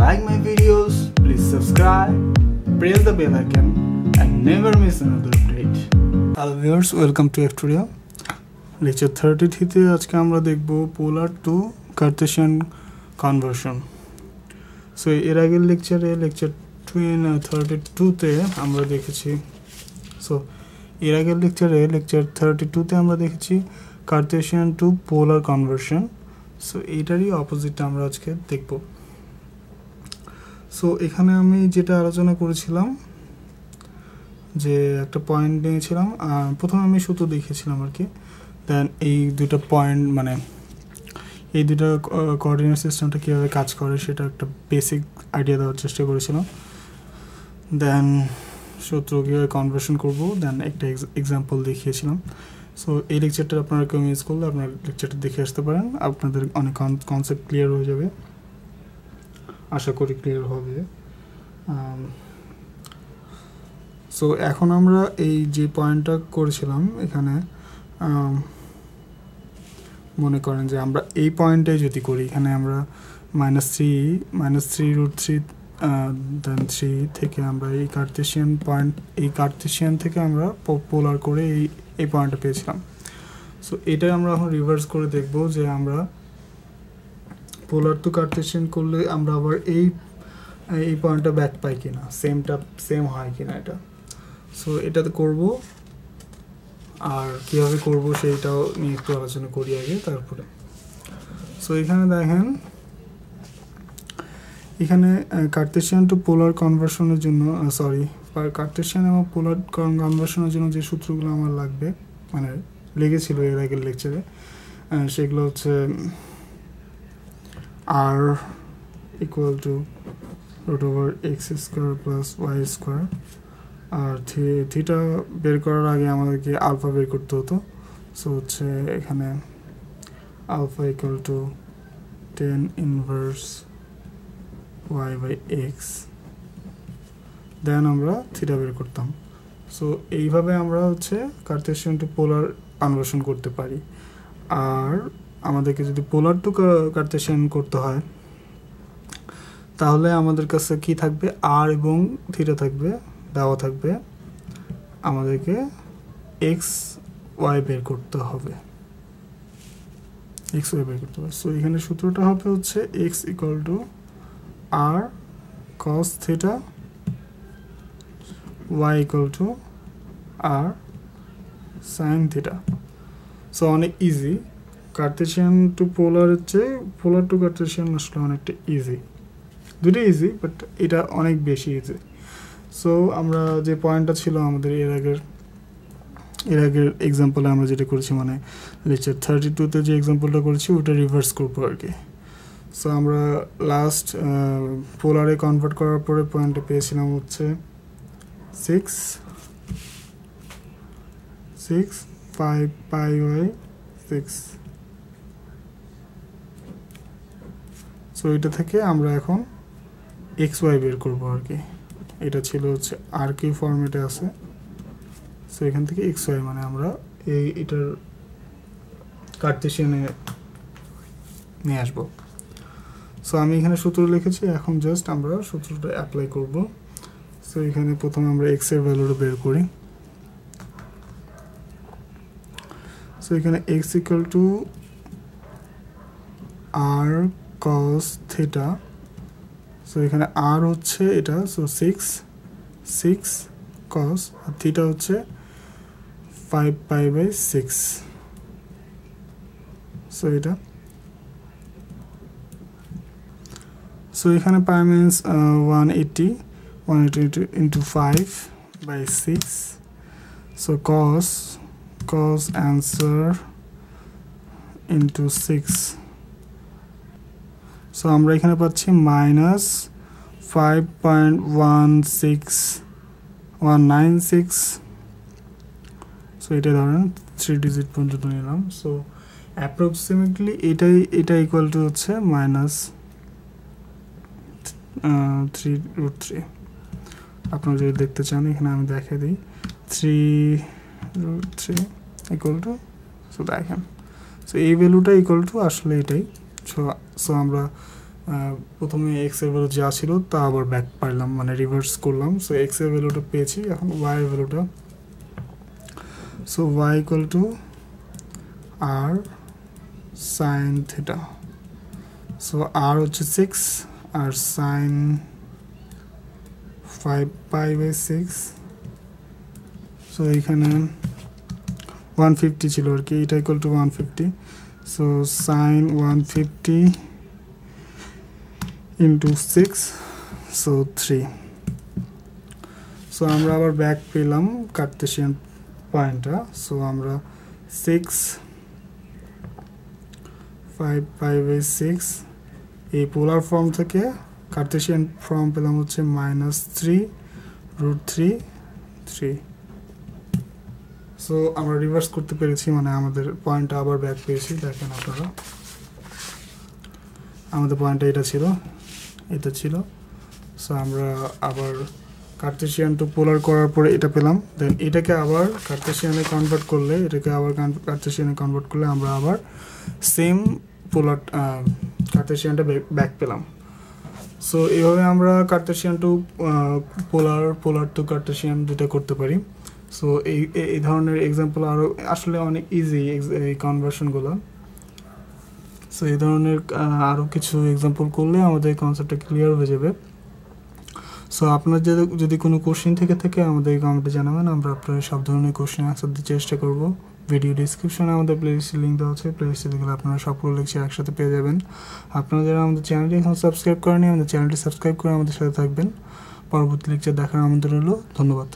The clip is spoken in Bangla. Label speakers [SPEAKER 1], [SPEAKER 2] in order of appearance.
[SPEAKER 1] like my videos, please subscribe, press the bell icon and never miss another update. Hello viewers, welcome to Actuaria. Lecture thirty থ্রিতে আজকে আমরা দেখব polar to cartesian conversion so এর আগের লেকচারে লেকচার টুয়েন থার্টি টুতে আমরা দেখেছি সো এর আগের লেকচারে লেকচার থার্টি টুতে আমরা দেখেছি cartesian to polar conversion so এইটারই অপোজিটটা আমরা আজকে দেখবো সো এখানে আমি যেটা আলোচনা করেছিলাম যে একটা পয়েন্ট নিয়েছিলাম আর প্রথমে আমি সুতো দেখেছিলাম আর কি দেন এই দুটো পয়েন্ট মানে এই দুটো কোঅর্ডিনেট সিস্টেমটা কীভাবে কাজ করে সেটা একটা বেসিক আইডিয়া দেওয়ার চেষ্টা করেছিলাম দেন সূত্র কীভাবে কনভার্সন করবো দেন একটা এক্সাম্পল দেখিয়েছিলাম সো এই লেকচারটা আপনারা কেউ মিস করলে আপনার লেকচারটা দেখে আসতে পারেন আপনাদের অনেক কনসেপ্ট ক্লিয়ার হয়ে যাবে আশা করি ক্লিয়ার হবে সো এখন আমরা এই যে পয়েন্টটা করেছিলাম এখানে মনে করেন যে আমরা এই পয়েন্টে যদি করি এখানে আমরা minus three minus three root three then three থেকে আমরা এই কার্টেশিয়ান পয়েন্ট এই কার্টেশিয়ান থেকে আমরা পোলার করে এই এই পয়েন্টটা পেয়েছিলাম সো এটা আমরা এখন রিভার্স করে দেখব যে আমরা পোলার তো কার্টেশিয়ান করলে আমরা আবার এই এই পয়েন্টটা ব্যাক পাই কিনা সেমটা সেম হয় কিনা এটা সো এটা করব করবো আর কীভাবে করব সেইটাও নিয়ে একটু আলোচনা করি আগে তারপরে সো এখানে দেখেন এখানে কার্টেশিয়ান টু পোলার কনভার্সনের জন্য সরি কার্টেশিয়ান এবং পোলার কনভার্সনের জন্য যে সূত্রগুলো আমার লাগবে মানে লেগেছিল এর আগের লেকচারে সেগুলো হচ্ছে r equal to root over x square plus y square আর থিটা বের করার আগে আমাদেরকে আলফা বের করতে হতো সো হচ্ছে এখানে alpha equal to tan inverse y by x then আমরা থিটা বের করতাম সো এইভাবে আমরা হচ্ছে কার্তেশিয়ান টু পোলার অন্বেষণ করতে পারি আর আমাদেরকে যদি পোলার টু কার্টেশিয়ান করতে হয় তাহলে আমাদের কাছে কি থাকবে আর এবং থিটা থাকবে দেওয়া থাকবে আমাদেরকে এক্স ওয়াই বের করতে হবে এক্স ওয়াই বের করতে হবে সো এখানে সূত্রটা হবে হচ্ছে x equal to r cos theta y equal to r sine theta so অনেক ইজি কার্টেশিয়ান টু পোলার হচ্ছে পোলার টু কার্টেশিয়ান আসলে অনেকটা ইজি দুটো ইজি বাট এটা অনেক বেশি ইজি সো আমরা যে পয়েন্টটা ছিল আমাদের এর আগের এর আগের এক্সাম্পলে আমরা যেটা করেছি মানে লেকচার থার্টি টুতে যে এক্সাম্পলটা করেছি ওটা রিভার্স করবো আর কি সো আমরা লাস্ট পোলারে কনভার্ট করার পরে পয়েন্টটা পেয়েছিলাম হচ্ছে six six five pi y six so এটা থেকে আমরা এখন এক্স ওয়াই বের করবো আর কি এটা ছিল হচ্ছে আর কি ফর্মেটে আছে সো এখান থেকে এক্স ওয়াই মানে আমরা এই এটার কার্টেশিয়ানে নিয়ে আসবো সো আমি এখানে সূত্র লিখেছি এখন জাস্ট আমরা সূত্রটা অ্যাপ্লাই করব সো এখানে প্রথমে আমরা এক্স এর ভ্যালুটা বের করি সো এখানে x equal to r cos theta so you can r হচ্ছে এটা so 6 6 cos theta হচ্ছে 5 by 6 so এটা so এখানে pi means uh, 180 180 into 5 by 6 so cos cos answer into 6 so আমরা এখানে পাচ্ছি minus five point one six one nine six so এটা ধরেন থ্রি ডিজিট পর্যন্ত নিলাম সো অ্যাপ্রক্সিমেটলি এটাই এটা ইকুয়াল টু হচ্ছে মাইনাস থ্রি রুট থ্রি আপনারা যদি দেখতে চান এখানে আমি দেখে দিই three root three equal to so দেখেন সো এই ভ্যালুটা ইকুয়াল টু আসলে এটাই সো আমরা প্রথমে এক্স এর ভ্যালু যা ছিল তা আবার ব্যাক পাইলাম মানে রিভার্স করলাম সো এক্স এর ভ্যালুটা পেয়েছি এখন ওয়াই এর ভ্যালুটা so y equal to r sine theta so r হচ্ছে six r sine five pi by six so এইখানে ওয়ান ফিফটি ছিল আর কি এটা equal to one fifty so sine 150 into 6 so 3 so আমরা আবার ব্যাক পেলাম কার্তেশিয়ান পয়েন্টটা সো আমরা সিক্স ফাইভ ফাইভ এই সিক্স এই পোলার ফর্ম থেকে কার্তেশিয়ান ফর্ম পেলাম হচ্ছে minus three root three three so আমরা রিভার্স করতে পেরেছি মানে আমাদের পয়েন্টটা আবার ব্যাক পেয়েছি দেখেন আপনারা আমাদের পয়েন্টটা এটা ছিল এটা ছিল সো আমরা আবার কার্তেশিয়ান টু পোলার করার পরে এটা পেলাম দেন এটাকে আবার কার্তেশিয়ানে কনভার্ট করলে এটাকে আবার কার্তেশিয়ানে কনভার্ট করলে আমরা আবার সেম পোলার কার্তেশিয়ানটা ব্যাক পেলাম সো এইভাবে আমরা cartesian to polar polar to cartesian দুটা করতে পারি সো এই এই ধরনের এক্সাম্পল আরও আসলে অনেক ইজি এই কনভার্সনগুলো সো এই ধরনের আরও কিছু এক্সাম্পল করলে আমাদের কনসেপ্টটা ক্লিয়ার হয়ে যাবে সো আপনার যদি কোনো কোশ্চেন থেকে থাকে আমাদের কমেন্টে জানাবেন আমরা আপনার সব ধরনের কোশ্চেন আনসার দিতে চেষ্টা করব ভিডিও ডিসক্রিপশনে আমাদের প্লেলিস্টের লিঙ্ক দেওয়া আছে প্লেলিস্টে দেখলে আপনারা সবগুলো লিখছে একসাথে পেয়ে যাবেন আপনারা যারা আমাদের চ্যানেলটি এখন সাবস্ক্রাইব করেনি আমাদের চ্যানেলটি সাবস্ক্রাইব করে আমাদের সাথে থাকবেন পরবর্তী লেকচার দেখার আমন্ত্রণ হলো ধন্যবাদ